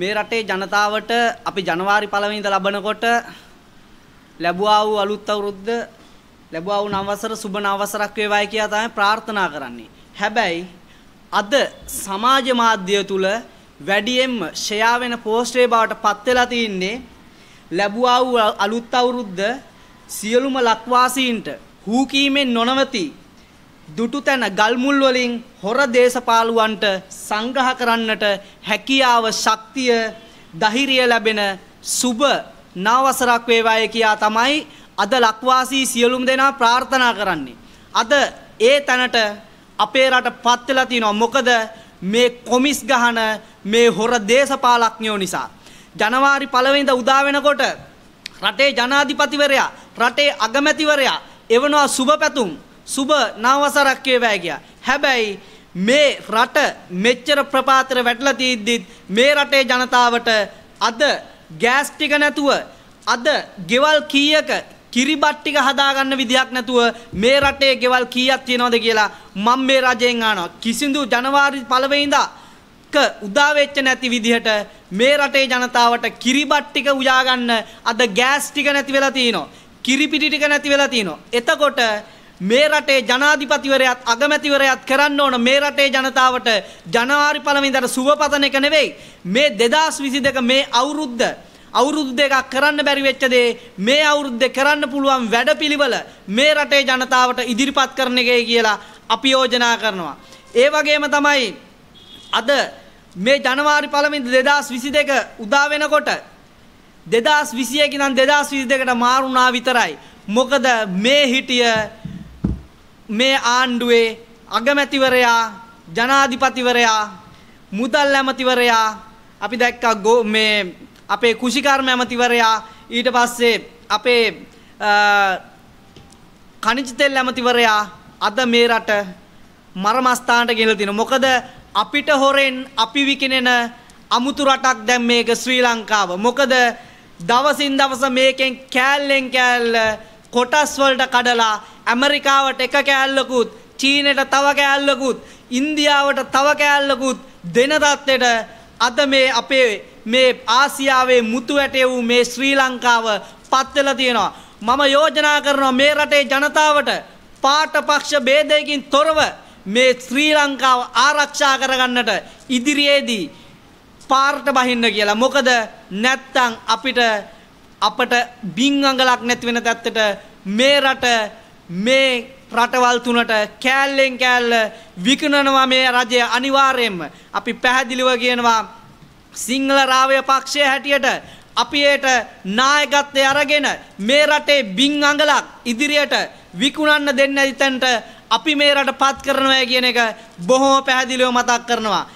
මේ රටේ ජනතාවට අපි ජනවාරි පළවෙනිද ලබනකොට ලැබුවා වූ අලුත් අවුරුද්ද ලැබුවා වූ නව වසර සුබ නව වසරක් වේවායි කියලා තමයි ප්‍රාර්ථනා කරන්නේ. හැබැයි අද සමාජ මාධ්‍ය තුල වැඩියෙන්ම ෂෙයා වෙන පෝස්ටේ බවට පත් වෙලා තින්නේ ලැබුවා වූ අලුත් අවුරුද්ද සියලුම ලක්වාසීන්ට හූකීමෙන් නොනවති දුටුතැන ගල්මුල් වලින් හොර දේශපාලුවන්ට සංග්‍රහ කරන්නට හැකියාව ශක්තිය ධෛර්යය ලැබෙන සුබ නවසරක් වේවාය කියා තමයි අද ලක්වාසී සියලුම දෙනා ප්‍රාර්ථනා කරන්නේ. අද ඒ තැනට අපේ රට පත් වෙලා තිනවා. මොකද මේ කොමිස් ගහන මේ හොර දේශපාලඥයෝ නිසා ජනවාරි 1 වෙනිදා උදා වෙනකොට රටේ ජනාධිපතිවරයා රටේ අගමැතිවරයා එවනවා සුබ පැතුම් සුබ නවසරක් වේවාය කියා. හැබැයි මේ රට මෙච්චර ප්‍රපාතර වැටලා තියද්දිත් මේ රටේ ජනතාවට අද ගෑස් ටික නැතුව අද ගෙවල් කීයක කිරිබත් ටික හදාගන්න විදියක් නැතුව මේ රටේ ගෙවල් කීයක් තියෙනවද කියලා මම මේ රජයෙන් අහනවා කිසිඳු ජනවාරි පළවෙනිදා ක උදා වෙච්ච නැති විදිහට මේ රටේ ජනතාවට කිරිබත් ටික උයා ගන්න අද ගෑස් ටික නැති වෙලා තියෙනවා කිරිපිටි ටික නැති වෙලා තියෙනවා එතකොට මේ රටේ ජනාධිපතිවරයත් අගමැතිවරයත් කරන්න ඕන මේ රටේ ජනතාවට ජනවාරි පළවෙනිදාට සුබපතන එක නෙවෙයි මේ 2022 මේ අවුරුද්ද අවුරුදු දෙකක් කරන්න බැරි වෙච්ච දේ මේ අවුරුද්දේ කරන්න පුළුවන් වැඩපිළිවෙල මේ රටේ ජනතාවට ඉදිරිපත් කරන එකයි කියලා අපි යෝජනා කරනවා. ඒ වගේම තමයි අද මේ ජනවාරි පළවෙනිදා 2022 උදා වෙනකොට 2021 ඉඳන් 2022කට මාරුණා විතරයි. මොකද මේ හිටිය මේ ආණ්ඩුවේ අගමැතිවරයා ජනාධිපතිවරයා මුදල් ඇමතිවරයා අපි දැක්කා ගෝ මේ අපේ කුෂිකර්ම ඇමතිවරයා ඊට පස්සේ අපේ කනිජ තෙල් ඇමතිවරයා අද මේ රට මරමස්ථානට ගෙනලා තිනු. මොකද අපිට හොරෙන් අපි විකිනෙන අමුතු රටක් දැන් මේක ශ්‍රී ලංකාව. මොකද දවසින් දවස මේකෙන් කෑල්ලෙන් කෑල්ල කොටස් වලට කඩලා ඇමරිකාවට එක කෑල්ලකුත් චීනෙට තව කෑල්ලකුත් ඉන්දියාවට තව කෑල්ලකුත් දෙන තත්ත්වයට අද මේ අපේ මේ ආසියාවේ මුතු ඇටේ වූ මේ ශ්‍රී ලංකාව පත් වෙලා තියෙනවා මම යෝජනා කරනවා මේ රටේ ජනතාවට පාට පක්ෂ ભેදයකින් තොරව මේ ශ්‍රී ලංකාව ආරක්ෂා කරගන්නට ඉදිරියේදී පාරට බහින්න කියලා මොකද නැත්තම් අපිට අපට බිං අඟලක් නැති වෙන තත්ත්වයට මේ රට මේ රටවල් තුනට කෑල්ලෙන් කෑල්ල විකුණනවා මේ රජය අනිවාර්යයෙන්ම අපි පැහැදිලිව කියනවා සිංහල රාවය පක්ෂය හැටියට අපි ඒට නායකත්වය අරගෙන මේ රටේ බිං අඟලක් ඉදිරියට විකුණන්න දෙන්න ඉතන්ට අපි මේ රට පත් කරනවා කියන එක බොහොම පැහැදිලිව මතක් කරනවා